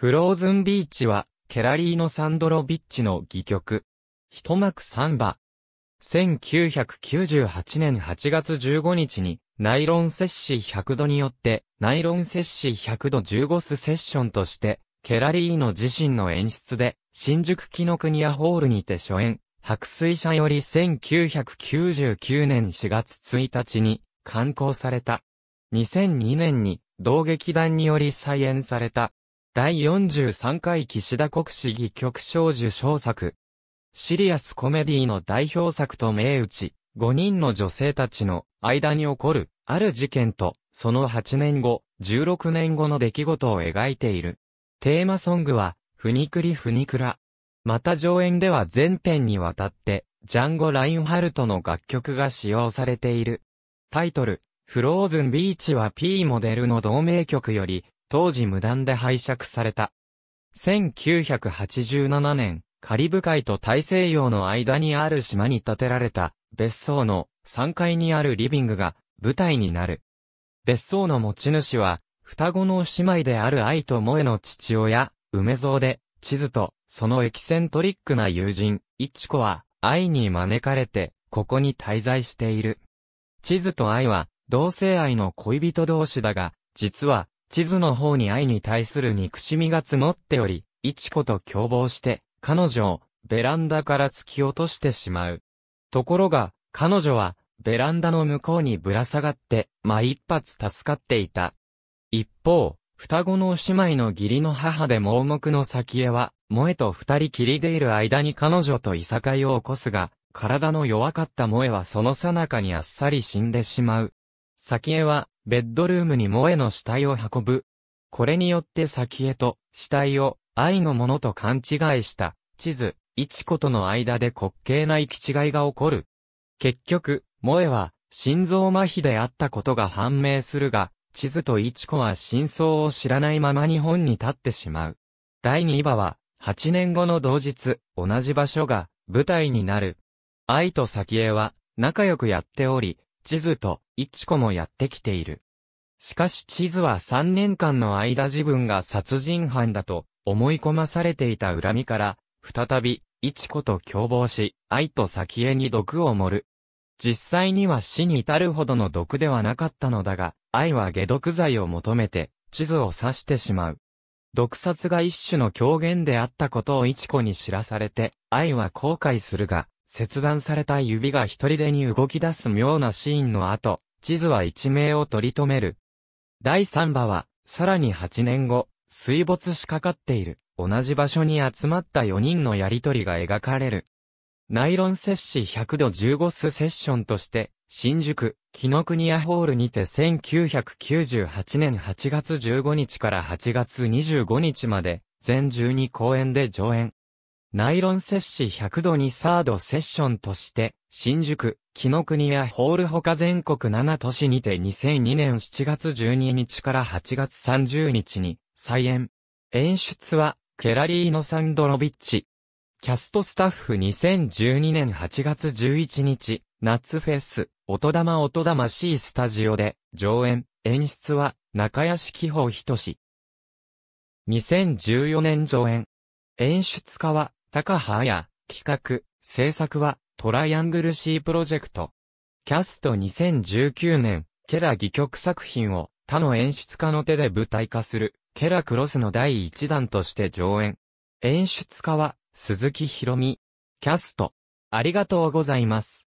フローズンビーチは、ケラリーノ・サンドロビッチの戯曲。一幕サンバ。1998年8月15日に、ナイロン摂氏100度によって、ナイロン摂氏100度15スセッションとして、ケラリーノ自身の演出で、新宿キノ国屋ホールにて初演、白水社より1999年4月1日に、刊行された。2002年に、同劇団により再演された。第43回岸田国史議局賞受賞作。シリアスコメディの代表作と銘打ち、5人の女性たちの間に起こる、ある事件と、その8年後、16年後の出来事を描いている。テーマソングは、ふにくりふにくら。また上演では全編にわたって、ジャンゴ・ラインハルトの楽曲が使用されている。タイトル、フローズンビーチは P モデルの同名曲より、当時無断で拝借された。1987年、カリブ海と大西洋の間にある島に建てられた別荘の3階にあるリビングが舞台になる。別荘の持ち主は双子の姉妹である愛と萌の父親、梅蔵で、地図とそのエキセントリックな友人、いちこは愛に招かれてここに滞在している。地図と愛は同性愛の恋人同士だが、実は地図の方に愛に対する憎しみが積もっており、一子と共謀して、彼女をベランダから突き落としてしまう。ところが、彼女は、ベランダの向こうにぶら下がって、ま一発助かっていた。一方、双子の姉妹の義理の母で盲目の先へは、萌えと二人きりでいる間に彼女といさかいを起こすが、体の弱かった萌えはその最中にあっさり死んでしまう。先江は、ベッドルームに萌えの死体を運ぶ。これによって先へと、死体を、愛のものと勘違いした、地図、一子との間で滑稽な行き違いが起こる。結局、萌えは、心臓麻痺であったことが判明するが、地図と一子は真相を知らないまま日本に立ってしまう。第2話は、8年後の同日、同じ場所が、舞台になる。愛と先へは、仲良くやっており、地図と、一子もやってきている。しかし地図は3年間の間自分が殺人犯だと思い込まされていた恨みから、再び、一子と共謀し、愛と先へに毒を盛る。実際には死に至るほどの毒ではなかったのだが、愛は解毒剤を求めて、地図を刺してしまう。毒殺が一種の狂言であったことを一子に知らされて、愛は後悔するが、切断された指が一人でに動き出す妙なシーンの後、地図は一命を取り留める。第3波は、さらに8年後、水没しかかっている、同じ場所に集まった4人のやりとりが描かれる。ナイロン摂氏100度15スセッションとして、新宿、木の国屋ホールにて1998年8月15日から8月25日まで、全12公演で上演。ナイロン摂氏100度にサードセッションとして、新宿、木の国やホール他全国7都市にて2002年7月12日から8月30日に再演。演出は、ケラリーノ・サンドロビッチ。キャストスタッフ2012年8月11日、夏フェス、音玉音玉いスタジオで、上演、演出は、中屋敷法とし。2014年上演。演出家は、高葉や企画、制作はトライアングル C プロジェクト。キャスト2019年、ケラ戯曲作品を他の演出家の手で舞台化する、ケラクロスの第一弾として上演。演出家は、鈴木ひろみ。キャスト。ありがとうございます。